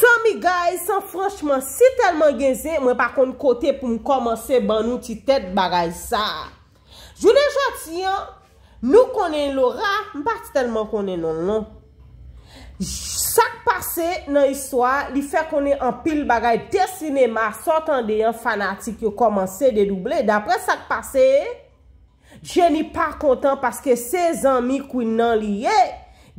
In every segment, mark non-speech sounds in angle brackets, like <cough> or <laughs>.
Son mi gay, son franchman, si telman genze, mwen pa kon kote pou m komanse ban nou ti tet bagay sa. Jounen joti an, nou konen lora, m pa ti telman konen non non. Sak pase nan iswa, li fe konen an pil bagay de sinema, sotan de yon fanatik yo komanse de double. Dapre sak pase, jeni pa kontan paske se zanmi kwen nan liye.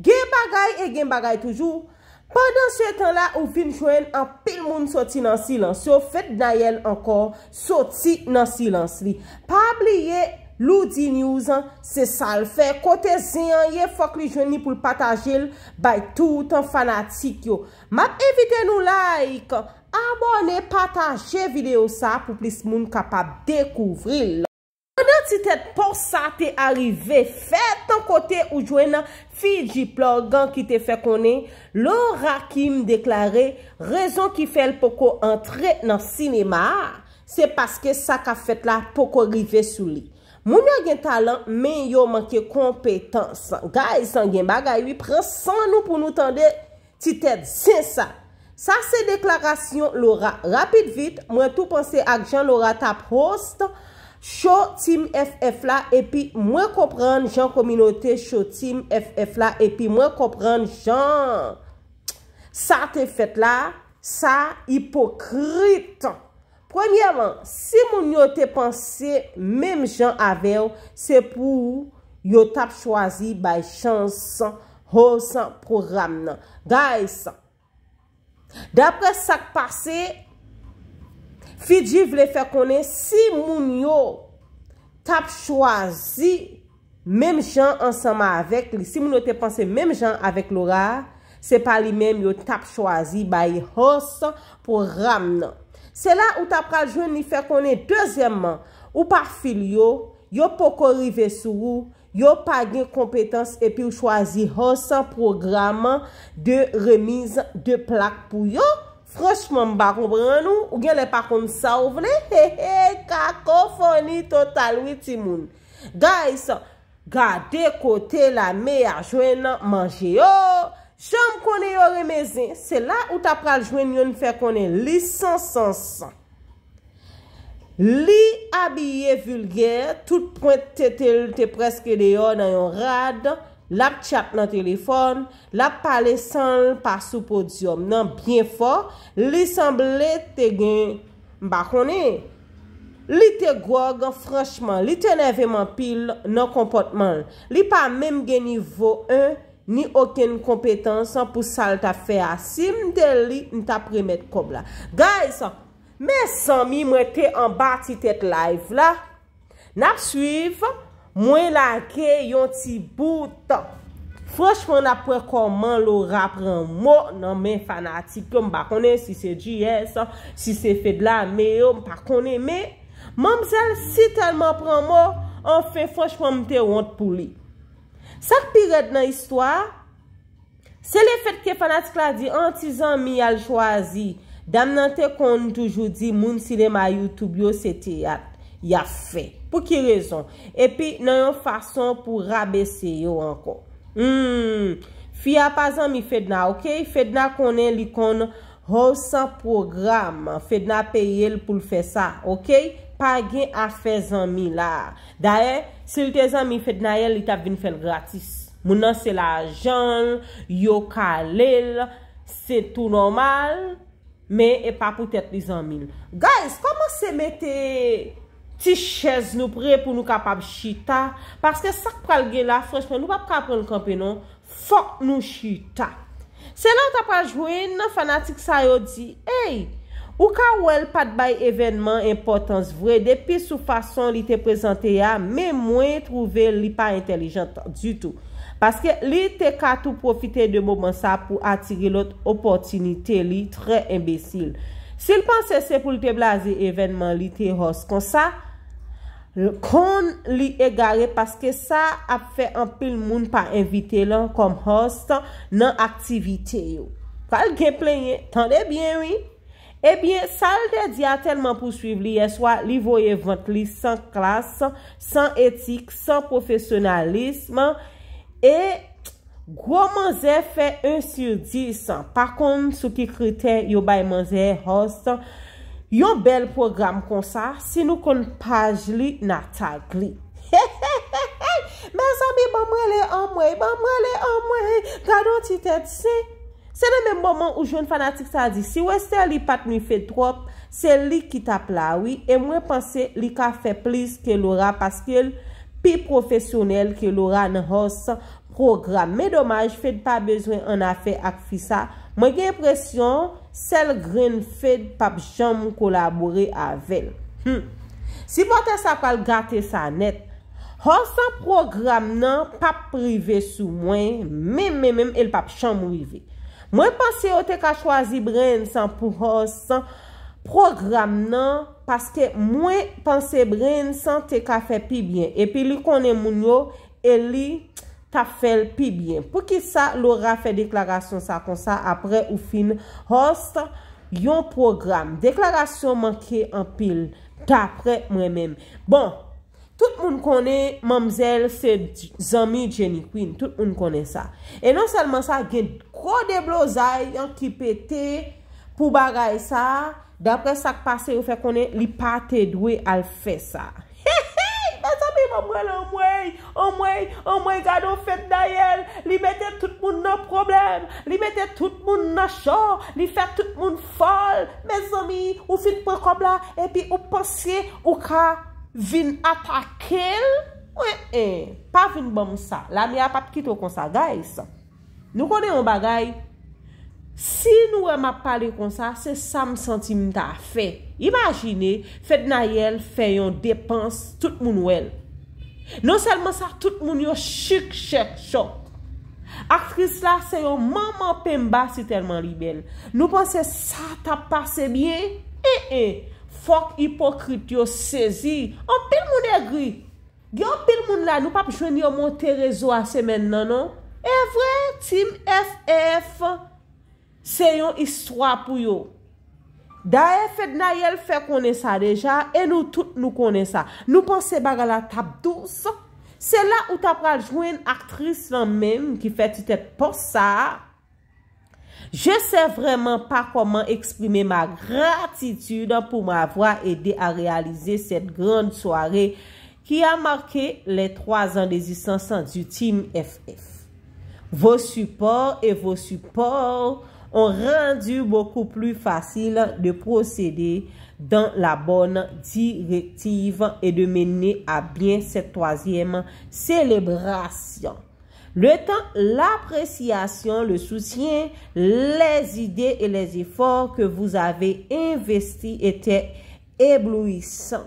Gen bagay e gen bagay toujou. Pendan se tan la ou vin jwen an pil moun soti nan silans yo, fet nayen ankor soti nan silans li. Pabli ye loudi news an, se sal fe, kote ziyan ye fok li jwen ni pou l pataje l, bay tout an fanatik yo. Map evite nou like, abone, pataje video sa pou plis moun kapab dekouvri l. Mwenè ti tèd pò sa te arive, fè tan kote ou jwen nan Fiji plugan ki te fè konen, Laura Kim deklare, rezon ki fèl pò ko antre nan sinema, se paske sa ka fèt la pò ko rive sou li. Mwenè gen talan, men yo manke kompetansan. Gay san gen bagay, mi prensan nou pou nou tande, ti tèd sen sa. Sa se deklarasyon, Laura, rapit vit, mwen tout ponse ak jan Laura ta poste, Cho team FF la, epi mwen kompran jan kominote, cho team FF la, epi mwen kompran jan... Sa te fet la, sa hipokrite. Premiyaman, si moun yo te pense, mem jan avew, se pou yo tap chwazi bay chansan ho san program nan. Guys, dapre sak pase... Fiji vle fè konen si moun yo tap chwazi mèm jan ansanman avèk. Si moun yo te panse mèm jan avèk lora, se pa li mèm yo tap chwazi bayi hosan pou ram nan. Se la ou tap pral jouni fè konen, dezyèmman, ou pa fil yo, yo poko rive sou, yo pagin kompetans epi ou chwazi hosan programman de remiz de plak pou yo. Frosman mba koubran nou, ou gen lè pa koum sa ou vle, he he, kakofoni total witi moun. Gays, gade kote la me a jwen nan manje yo, jom kone yo remezen. Se la ou ta pral jwen yon fè kone li san san san. Li abye vulger, tout pointe tete lute preske de yo nan yon radan. lak tchat nan telefon, lak pale san l pa sou podyom nan bien fo, li san ble te gen bakone. Li te gwo gan fransman, li te neveman pil nan kompotman, li pa menm gen nivo 1, ni oken kompetansan pou sal ta fe asim, de li nita premet kom la. Guys, me san mi mwete an bati tet live la, nap suiv, Mwen la ke yon ti boutan Froschman apwe koman lo rapran mo nan men fanatik Yon bakone si se djiye san Si se fedla me yon bakone Men, mam zel si talman pran mo An fe froschman mte yon pou li Sak piret nan istwa Se le fet ke fanatik la di Antizan mi al chwazi Dam nan te kon toujou di Moun sinema youtube yo se teyat Ya fe. Po ki rezon? E pi, nan yon fason pou rabe se yo anko. Hmm. Fi apazan mi fedna, ok? Fedna konen li kon rousan program. Fedna pey el pou l fe sa, ok? Pagin apazan mi la. Da e, se lite zan mi fedna el, li tap vin fel gratis. Mounan se la ajan, yo kal el, se tou normal, men e pa pou tet li zan mil. Guys, koman se mette... Ti chèz nou pre pou nou kapap chita. Paske sak pral gen la freshmen nou pa pral pren l konpè non. Fok nou chita. Se lan ta pa jwè, nan fanatik sa yo di. Ey, ou ka wèl pat bay evenman importans vwè. Depi sou fason li te prezante ya. Men mwen trouve li pa entelijant du tout. Paske li te katou profite de mouman sa pou atire lot opotinite li. Tre embesil. Se l panse se pou li te blaze evenman li te ros kon sa... kon li e gare paske sa ap fe anpil moun pa evite lan kom host nan aktivite yo. Fal gameplayen, tan de bien, wii? Ebyen, eh sal de diya telman pou suiv li, e swa li voye vant li san klas, san etik, san profesionalisme, e gwo manze fe 1 sur 10. Par kon, sou ki kriter yo bay manze hostan, Yon bel program kon sa, si nou kon page li na tag li. He he he he he! Mè sami, bè mwen le an mwen, bè mwen le an mwen, kado ti tèd si. Se nan mè mwomen ou joun fanatik sa di, si wè se li pat nou fè drop, se li ki tap lawi, e mwen panse li ka fè plis ke loura, paske l pi profesyonel ke loura nan hos program. Mè domaj, fèd pa bezwen an a fè ak fi sa. Mwen gen presyon, sel gren fed pap jom kolabore avèl. Hmm. Si potè sa pal gate sa net, hò san programe nan pap prive sou mwen, mè mè mèm el pap jom prive. Mwen panse yo te ka chwazi bren san pou hò san, programe nan, paske mwen panse bren san te ka fe pi byen, epi li konen moun yo, e li... ta fel pi byen. Pou ki sa, lora fe deklarasyon sa kon sa apre ou fin host yon program. Deklarasyon manke an pil, ta apre mwen men. Bon, tout moun konen mamzel se zami Jenny Quinn, tout moun konen sa. E non salman sa gen kode blozay yon ki pete pou bagay sa, dapre sak pase ou fe konen, li pa te dwe al fe sa. Mè zomi, mè mwè lè mwè, mwè, mwè gado fèm da yèl, li mètè tout moun nan problem, li mètè tout moun nan chò, li fè tout moun fol. Mè zomi, ou fin pou kon bla, epi ou pensye, ou ka vin ata kel. Mwen, e, pa vin bon msa, la mi apat kitou kon sa gay, sa. Nou konen ou bagay, si nou wè mwa pale kon sa, se sa m sentim ta fè. Imajine, fèd na yel fè yon depans tout moun wèl. Non selman sa tout moun yo chik chek chok. Ak fris la se yon maman pemba si terman libel. Nou panse sa ta pase byen, e eh, e. Eh. Fok hipokrit yo sezi. An pil moun e gri. Gyo an pil moun la nou pap jwen yo monte rezo a semen nan nan. E vre, tim FF se yon istwa pou yo. Da fèd na yèl fè konè sa deja, e nou tout nou konè sa. Nou pon se baga la tab 12, se la ou ta pral jwen artris lan mèm, ki fè ti tèp pos sa. Je sè vreman pa koman eksprime ma gratitude pou m'a avwa edè a realize set grande soare ki a marke le 3 an desistansan du Team FF. Vos support e vos support, On rendu beaucoup plus facile de procéder dans la bonne directive et de mener à bien cette troisième célébration. Le temps, l'appréciation, le soutien, les idées et les efforts que vous avez investi étaient éblouissants.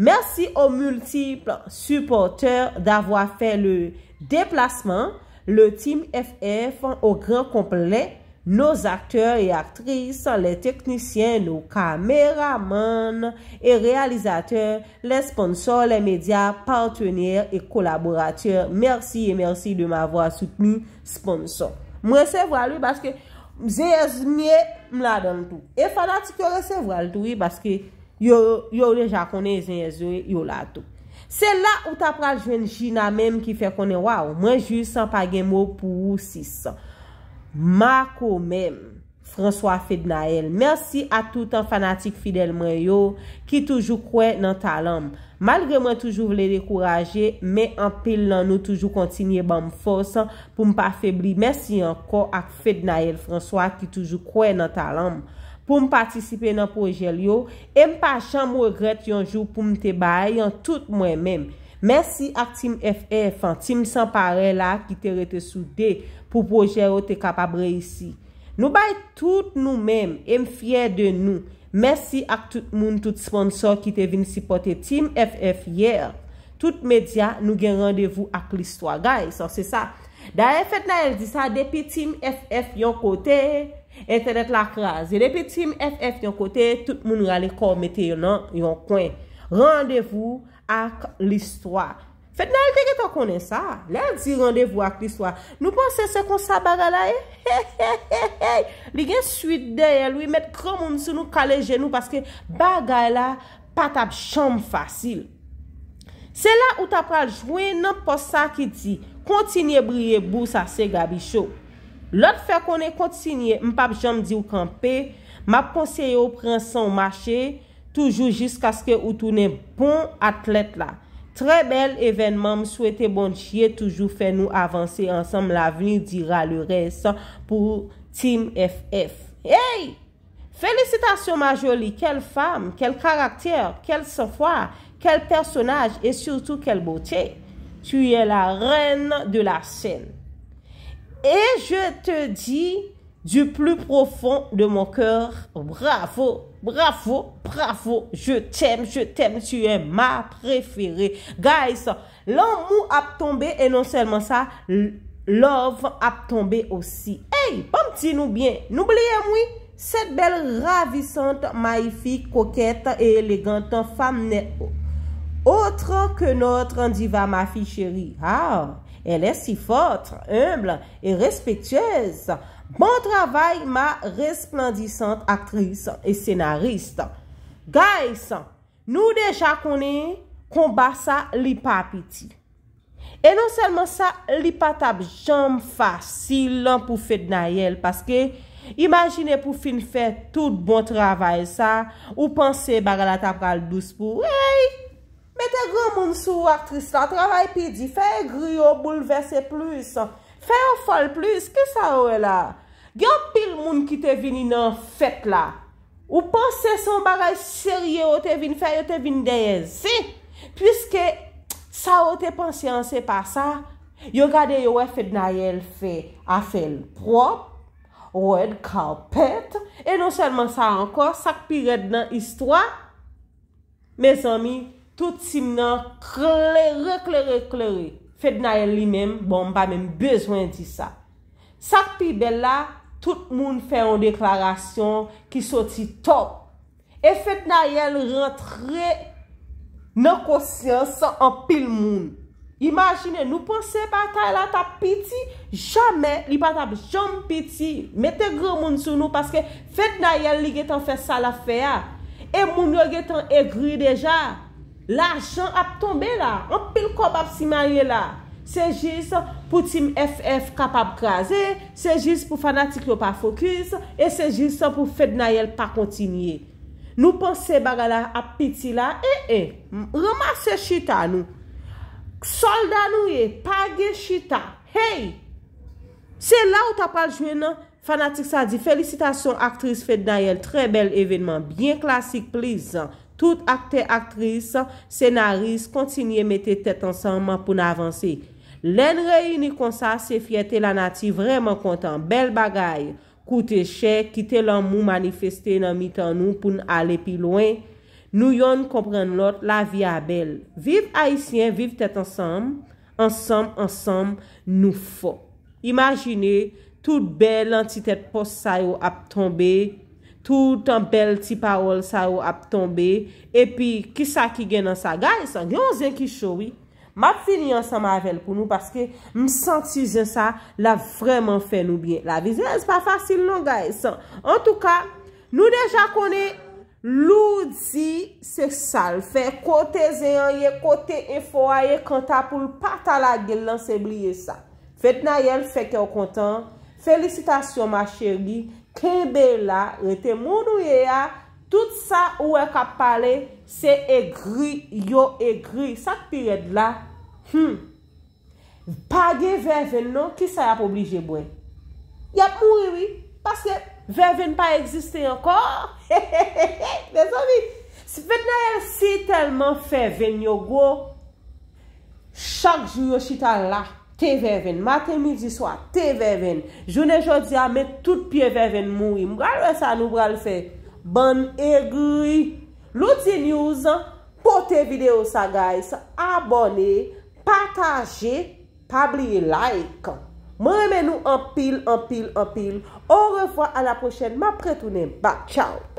Merci aux multiples supporters d'avoir fait le déplacement. Le Tim FF an o gran komplem, nos akteur e aktris, le teknisyen, nou kameraman, e realizateur, le sponsor, le media, partenier e kolaboratier. Mersi e mersi de m avwa soutenu sponsor. M resevwa li baske zeyez miye m la dan tou. E fada ti ki resevwa li tou li baske yo le jakone zeyez yo la tou. Se la ou ta pral jwen jina menm ki fe konen waw, mwen ju san pa genmou pou ou sis. Ma kon menm, François Fednael, mersi a toutan fanatik fidèl mwen yo ki toujou kwen nan talanm. Malgrè mwen toujou vle dekouraje, men anpil nan nou toujou kontinye ban mforsan pou mpa febri. Mersi anko ak Fednael François ki toujou kwen nan talanm. pou m patisipe nan projel yo, em pa chan m wogret yon jou pou m te bay, yon tout mwen men. Mersi ak Tim FF an, Tim san pare la ki te rete sou de, pou projel yo te kapabre isi. Nou bay tout nou men, em fyer de nou. Mersi ak tout moun tout sponsor ki te vin sipote Tim FF yer. Tout media nou gen randevou ak listwa gay, so se sa. Da efet nan el di sa, depi Tim FF yon kote, E te det lak raz. E depi tim FF yon kote, tout moun rale kormete yon kwen. Non, rendevou ak listwa. Fet nan, teke ta konen sa. La di rendevou ak listwa. Nou pan sese kon sa bagay la e? Eh? He he he he! Li gen swit dey, lwi met kran moun sou nou kale jenou paske bagay la patap chanm fasil. Se la ou ta pral jwen, nan po sa ki ti, kontinye briye bou sa se gabi chou. Lot fè konè kontsinyè, mpap jom di ou kampe, mpap ponseyè ou prinsan ou machè, toujou jisk aske ou toune bon atlet la. Trè bel evenman, mswete bon chye, toujou fè nou avansè ansam, la veni dira le res sa pou Tim FF. Hey! Felicitasyon ma joli, kel fam, kel karakter, kel safwa, kel personaj, e surtout kel botè. Tu yè la ren de la sèn. Et je te di du plus profond de mon coeur Bravo, bravo, bravo Je t'aime, je t'aime Tu es ma préféré Guys, l'amour a tombé Et non seulement ça Love a tombé aussi Hey, bon pomme ti nou bien Noubliez-moi Cette belle ravissante, maïfique, coquette et élégante femme néo Otre ke notre an diva ma fi cheri. Ha, ah, el e si fotre, humble, e respetyez. Bon travay ma resplandisante aktris e senarist. Gays, nou deja konen, kon ba sa li pa apiti. E non selman sa, li pa tab jom fasil lan pou fed na yel. Paske, imagine pou fin fed tout bon travay sa, ou panse baga la tab kal douz pou. Eyyy! Metè grè moun sou ak trist la, travay pi di, fè grè yo boulevesse plus, fè yo fol plus, ki sa wè la? Gyo pil moun ki te vini nan fèt la, ou panse son baraj serye yo te vini fè, yo te vini deyezi, pwiske sa wè te pensyansè pa sa, yo gade yo wè fèd na yel fè, a fèl prop, wèd ka pèt, e non selman sa anko, sak pi red nan histwa, me zami, tout si mnen klerè, klerè, klerè. Fèd na yè li mèm, bon, pa mèm bezwen di sa. Sak pi bel la, tout moun fè an deklarasyon ki soti top. E fèd na yèl rentre nan kousyansan an pil moun. Imagine, nou ponsè pa kè la ta piti, jamè, li pa ta piti, jam piti. Mète grè moun sou nou, paske fèd na yèl li gètan fè sal afè ya. E moun yo gètan e grè deja. L'achan ap tombe la. An pil kop ap si maye la. Se jist pou tim FF kapap kaze. Se jist pou fanatik yo pa fokus. E se jist pou Fed Nayel pa kontinye. Nou pense baga la ap piti la. E, eh, e. Eh, Remase chita nou. Solda nou ye. Page chita. Hey! Se la ou ta pal jwen nan. Fanatik sa di. Felicitasyon aktris Fed Nayel. Tre bel evenman. Bien klasik plizan. Tout akte aktris, senaris, kontinye mette tet ansanman pou nan avanse. Len reyini konsa, se fye te la nati vreman kontan. Bel bagay, koute che, kite lan mou manifesten nan mitan nou pou nan ale pi loen. Nou yon kompren lot, la vi a bel. Viv aisyen, viv tet ansanm, ansanm, ansanm, nou fo. Imajine, tout bel lantite pos sayo ap tombe, Tout an bel ti parol sa ou ap tombe. E pi, kisa ki gen an sa? Gaye san, gen an zen ki showi. Map fini an sa mavel pou nou, paske m senti zen sa, la vreman fe nou bie. La vize, an se pa fasil non, gaye san. En tou ka, nou deja konen, loudzi se sal. Fe kote zen an ye, kote enfo an ye, kanta pou l pata la gel lan se blie sa. Fet na yel, feke o kontan. Felicitasyon ma chegi, Kebe la, rete moun ou ye ya, tout sa ou ek ap pale, se egri, yo egri, sak piret la, hm, page verven non, ki sa yap oblije bwe? Yap moui wi, paske verven pa egziste ankon, he <laughs> he he he he, beso mi, se vet na el si telman feven yo go, chak jiyo chita la, Tè veven, matè midi swa, tè veven. Jounè jòdia, mè tout pye veven mou. Mwal wè sa nou, mwal fè. Bon e gwi. Louti news, pou tè video sa guys, abone, pataje, pabliye like. Mwemè nou an pil, an pil, an pil. Ou refwa, an la pochèn, ma pretounen. Ba, chow.